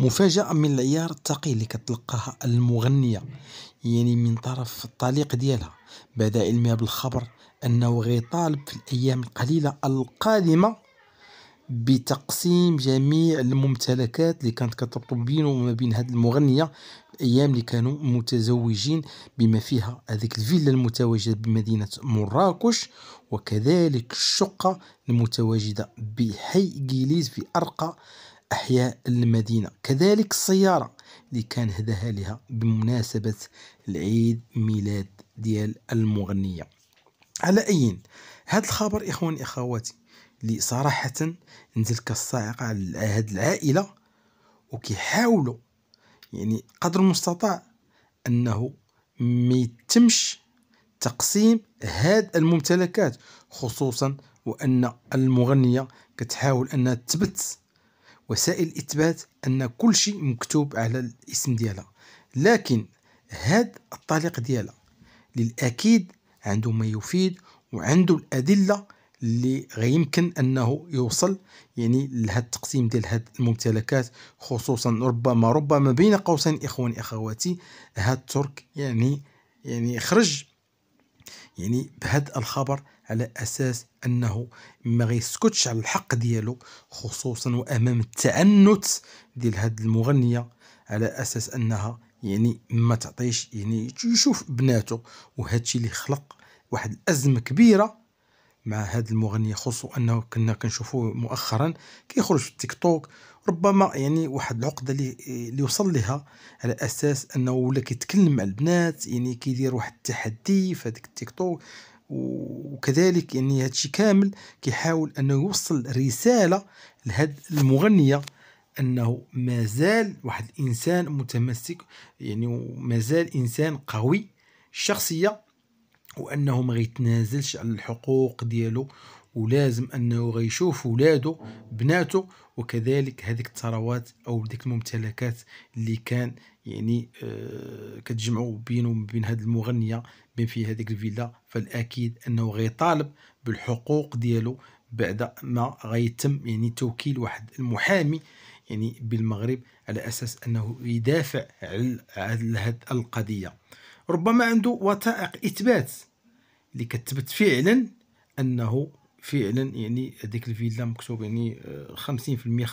مفاجأة من العيار التقيل اللي كتلقاها المغنية يعني من طرف الطليق ديالها بعد علمها بالخبر أنه غيطالب في الأيام القليلة القادمة بتقسيم جميع الممتلكات اللي كانت كتربط بينه وما بين هذه المغنيه الايام اللي كانوا متزوجين بما فيها هذيك الفيلا المتواجده بمدينه مراكش وكذلك الشقه المتواجده بحي جيليز في ارقى أحياء المدينة كذلك السيارة اللي كان هداها لها بمناسبة العيد ميلاد ديال المغنية على أي هذا الخبر إخواني إخواتي اللي صراحة نزل كالصاعقة على هاد العائلة وكيحاولوا يعني قدر المستطاع أنه ما يتمش تقسيم هاد الممتلكات خصوصا وأن المغنية كتحاول أنها تثبت وسائل إثبات ان كل شيء مكتوب على الاسم ديالها لكن هذا الطالق ديالها للاكيد عنده ما يفيد وعنده الادله اللي غيمكن انه يوصل يعني لهذا التقسيم ديال هاد الممتلكات خصوصا ربما ربما بين قوسين اخواني اخواتي هاد الترك يعني يعني خرج يعني بهذا الخبر على اساس انه ما غيسكتش على الحق ديالو خصوصا وامام التعنت ديال هذه المغنيه على اساس انها يعني ما تعطيش يعني يشوف بناته وهذا الشيء اللي خلق واحد الازمه كبيره مع هذا المغني خصو انه كنا كنشوفوه مؤخرا كيخرج في التيك توك ربما يعني واحد العقده اللي وصل لها على اساس انه ولا كيتكلم مع البنات يعني كيدير واحد التحدي في هذاك التيك توك وكذلك يعني هادشي كامل كيحاول انه يوصل رساله لهاد المغنيه انه مازال واحد الانسان متمسك يعني مازال انسان قوي الشخصيه وانه ما غيتنازلش على الحقوق ديالو ولازم انه غيشوف ولادو بناته وكذلك هذيك الثروات او ديك الممتلكات اللي كان يعني آه كتجمعوا بينه وبين هذه المغنيه بين في هذيك الفيلا فالاكيد انه غيطالب بالحقوق ديالو بعد ما غيتم يعني توكيل واحد المحامي يعني بالمغرب على اساس انه يدافع على هذه القضيه ربما عنده وثائق اثبات اللي كتبت فعلا انه فعلا يعني هذيك الفيلا مكتوب يعني 50% آه،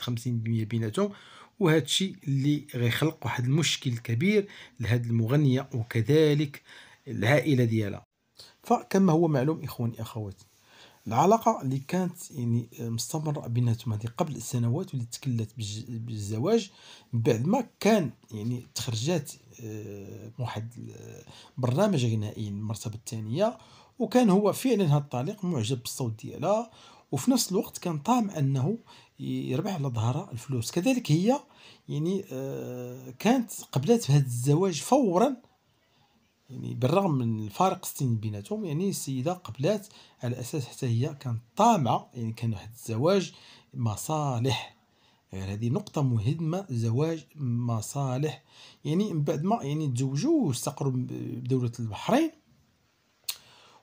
50% بيناتهم وهذا الشيء اللي غيخلق واحد المشكل كبير لهاد المغنيه وكذلك العائله ديالها فكما هو معلوم اخواني اخواتي العلاقة اللي كانت يعني آه، مستمرة بيناتهم هذه قبل سنوات واللي تكلت بالزواج من بعد ما كان يعني تخرجات آه، واحد آه، برنامج غنائي المرتبة الثانية وكان هو فعلا هذا الطليق معجب بالصوت ديالها وفي نفس الوقت كان طامع انه يربح على ظهرها الفلوس كذلك هي يعني كانت قبلت بهذا الزواج فورا يعني بالرغم من الفارق السن بيناتهم يعني السيده قبلات على اساس حتى هي كانت طامعه يعني كان واحد الزواج مصالح غير يعني هذه نقطة مهمة زواج مصالح يعني من بعد ما يعني تزوجوا واستقروا بدولة البحرين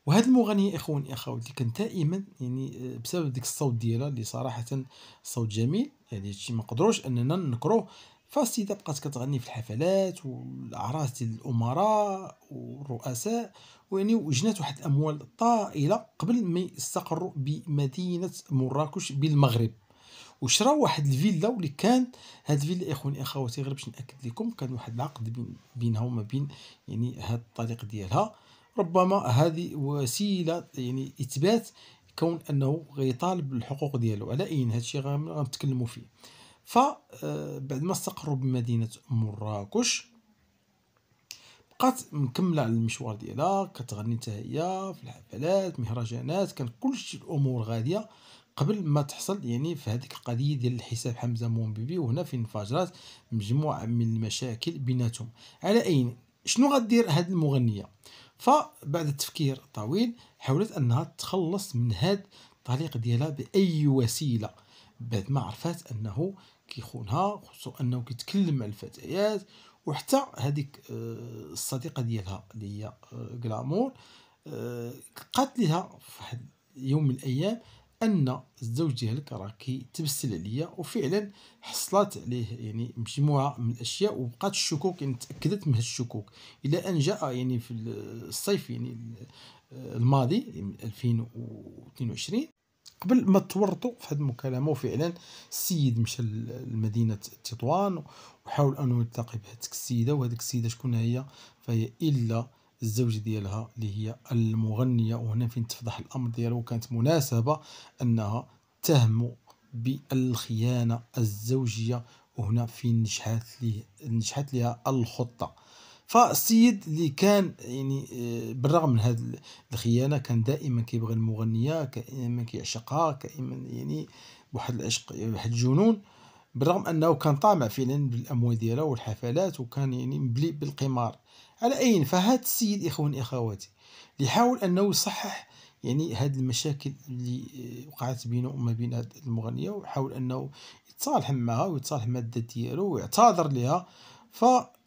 وهذه المغنية اخواني اخواتي كانت دائما يعني بسبب ديك الصوت ديالها اللي صراحة صوت جميل يعني هادشي ما نقدروش اننا نكروه فالسيده بقات كتغني في الحفلات والاعراس ديال الامراء والرؤساء ويعني وجنات واحد الاموال طائله قبل ما يستقروا بمدينه مراكش بالمغرب وشراو واحد الفيلا واللي كان هاد الفيلا اخواني اخواتي غير باش ناكد لكم كان واحد العقد بين بينها وما بين يعني هاد الطريق ديالها ربما هذه وسيله يعني اثبات كون انه غيطالب بالحقوق ديالو على اين هادشي غنتكلموا فيه فبعد ما استقروا بمدينة مراكش بقات مكملة على المشوار ديالها كتغني حتى هي في الحفلات مهرجانات كان كلشي الأمور غادية قبل ما تحصل يعني في هذيك القضية ديال الحساب حمزة مومبيبي وهنا فين انفجرات مجموعة من المشاكل بيناتهم على أين شنو غدير هاد المغنية فبعد التفكير طويل حاولت أنها تخلص من هاد الطريق ديالها بأي وسيلة بعد ما عرفات أنه كيخونها خصوصا انه كيتكلم مع الفتيات وحتى هذيك آه، الصديقه ديالها اللي هي غلامور آه، آه، قالت لها في يوم من الايام ان الزوج ديالك راه كيتبسل عليا وفعلا حصلت عليه يعني مجموعه من الاشياء وبقات الشكوك يعني تاكدت من الشكوك الى ان جاء يعني في الصيف يعني الماضي 2022 يعني قبل ما تورطوا في هذه المكالمه وفعلا السيد مشى لمدينه تطوان وحاول انه يلتقي بهذيك السيده وهذيك السيده شكون هي فهي الا الزوجة ديالها اللي هي المغنية وهنا فين تفضح الأمر ديالو وكانت مناسبة أنها تهم بالخيانة الزوجية وهنا فين نجحت ليه نجحت لها الخطة فالسيد اللي كان يعني آه، بالرغم من هذه الخيانه كان دائما كيبغي المغنيه كائما كيعشقها كائما يعني بواحد العشق آه، واحد الجنون بالرغم انه كان طامع فعلا بالاموال ديالها والحفلات وكان يعني مبلي بالقمار على اين فهاد السيد اخوان اخواتي اللي حاول انه يصحح يعني هاد المشاكل اللي آه، وقعت بينه وما بين هاد المغنيه وحاول انه يتصالح معها ويتصالح مع الذات ديالو ويعتذر لها ف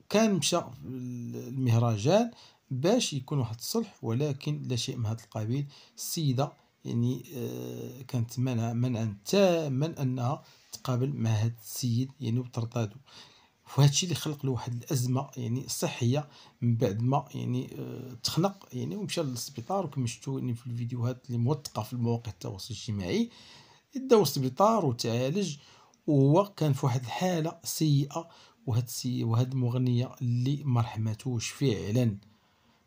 كان مشى المهرجان باش يكون واحد الصلح ولكن لا شيء من هذا القبيل السيده يعني آه، كانت منع منعا تاما انها تقابل مع هذا السيد يعني وترتادو وهذا الشيء اللي خلق له واحد الازمه يعني صحيه من بعد ما يعني آه، تخنق يعني ومشى للسبيطار وكما شفتوا يعني في الفيديوهات اللي موثقه في المواقع التواصل الاجتماعي داو السبيطار وتعالج وهو كان في واحد الحاله سيئه وهاد السي وهاد المغنيه اللي ما رحمتوش فعلا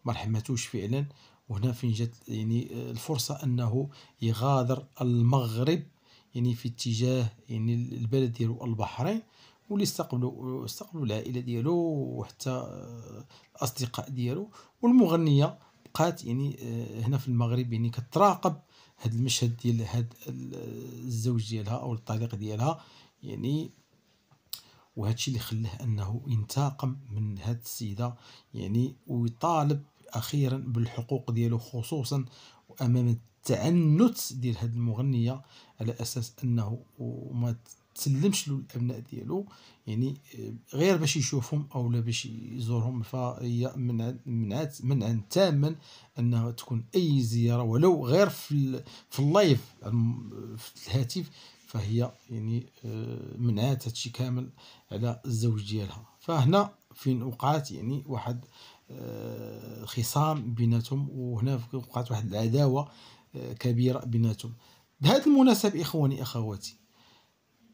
ما رحمتوش فعلا وهنا فين جات يعني الفرصه انه يغادر المغرب يعني في اتجاه يعني البلد ديالو البحرين واللي استقبلوا استقبلوا العائله ديالو وحتى الاصدقاء ديالو والمغنيه بقات يعني آه، هنا في المغرب يعني كتراقب هذا المشهد ديال هذا الزوج ديالها او الطليق ديالها يعني وهذا اللي خلاه انه ينتقم من هذه السيده يعني ويطالب اخيرا بالحقوق ديالو خصوصا امام التعنت ديال هذه المغنيه على اساس انه ما تسلمش له الابناء ديالو يعني آه، غير باش يشوفهم او لا باش يزورهم فهي من من منعا تاما انها تكون اي زياره ولو غير في في اللايف في الهاتف فهي يعني آه، منعات هادشي كامل على الزوج ديالها فهنا فين وقعت يعني واحد آه، خصام بيناتهم وهنا وقعت واحد العداوه آه، كبيره بيناتهم بهذا المناسب اخواني اخواتي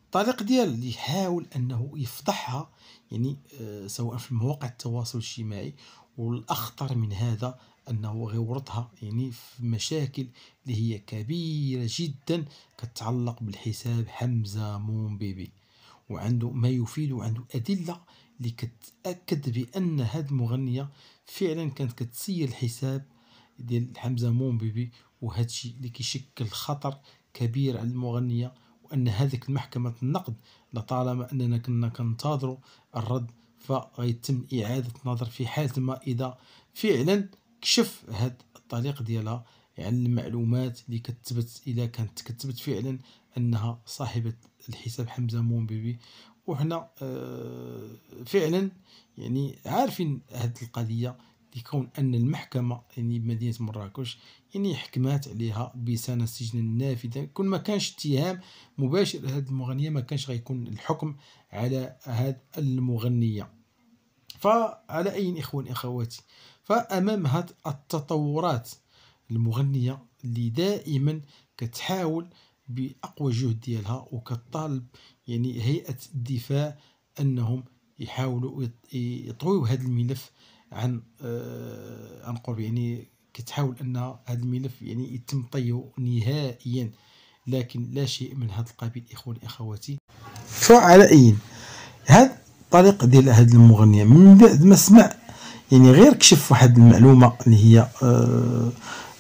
الطريق ديال اللي يحاول انه يفضحها يعني سواء في مواقع التواصل الاجتماعي والاخطر من هذا أنه غيورطها يعني في مشاكل اللي هي كبيرة جدا كتعلق بالحساب حمزة مومبيبي وعنده ما يفيد وعنده أدلة اللي كتأكد بأن هاد المغنية فعلا كانت كتسير الحساب ديال حمزة مومبيبي وهذا الشيء اللي كيشكل خطر كبير على المغنية وأن هذيك المحكمة النقد لطالما أننا كنا كنتظروا الرد فغيتم إعادة النظر في حالة ما إذا فعلا كشف هاد الطريق ديالها يعني المعلومات اللي كتبت الا كانت كتبت فعلا انها صاحبه الحساب حمزه بيبي وحنا آه فعلا يعني عارفين هاد القضيه لكون ان المحكمه يعني بمدينه مراكش يعني حكمات عليها بسنه سجن نافذه كون ما كانش اتهام مباشر لهاد المغنيه ما كانش غيكون الحكم على هاد المغنيه فعلى اي اخوان اخواتي فامام هاد التطورات المغنية اللي دائما كتحاول بأقوى جهد ديالها وكتطالب يعني هيئة الدفاع أنهم يحاولوا يطويو هذا الملف عن آه عن قرب يعني كتحاول أن هذا الملف يعني يتم طيه نهائيا لكن لا شيء من هذا القبيل إخواني أخواتي فعلى أي هذا الطريق ديال هذه المغنية من بعد ما سمع يعني غير كشف واحد المعلومه اللي هي آه،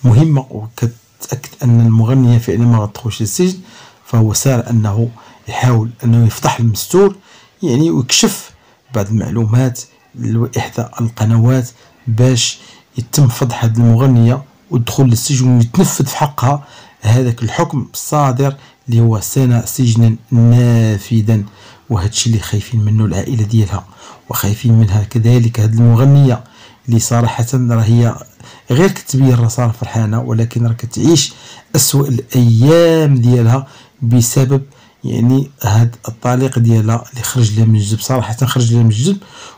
مهمه وكتاكد ان المغنيه فعلا ما غتدخلش للسجن فهو سار انه يحاول انه يفتح المستور يعني ويكشف بعض المعلومات لإحدى القنوات باش يتم فضح هذه المغنية ودخول للسجن ويتنفذ في حقها هذاك الحكم الصادر اللي هو سنة سجنا نافذا وهذا اللي خايفين منه العائله ديالها وخايفين منها كذلك هاد المغنيه اللي صراحه راه هي غير كتبين راسها فرحانه ولكن راه كتعيش اسوء الايام ديالها بسبب يعني هاد الطليق ديالها اللي خرج لها من الجذب صراحه خرج لها من الجذب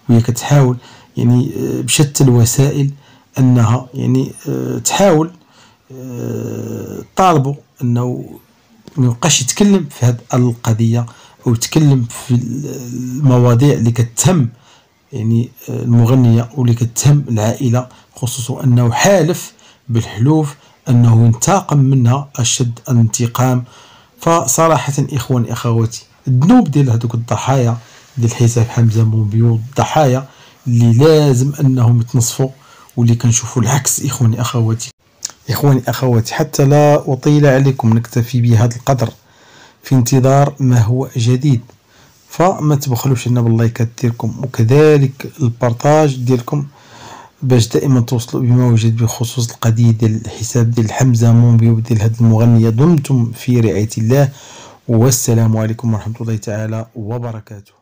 وهي كتحاول يعني آه، بشتى الوسائل انها يعني آه، تحاول آه، طالبه انه ما يتكلم في هذه القضيه ويتكلم في المواضيع اللي كتهم يعني المغنيه واللي كتهم العائله خصوصا انه حالف بالحلوف انه ينتقم منها اشد الانتقام فصراحه اخوان اخواتي الذنوب ديال هذوك الضحايا ديال حساب حمزه موبيو الضحايا اللي لازم انهم يتنصفوا واللي كنشوفوا العكس اخواني اخواتي اخواني اخواتي حتى لا اطيل عليكم نكتفي بهذا القدر في انتظار ما هو جديد فما تبخلوش لنا باللايكات ديالكم وكذلك البارطاج ديالكم باش دائما توصلوا بما وجد بخصوص القضيه ديال الحساب ديال حمزه مومبيو ديال هاد المغنيه دمتم في رعايه الله والسلام عليكم ورحمه الله تعالى وبركاته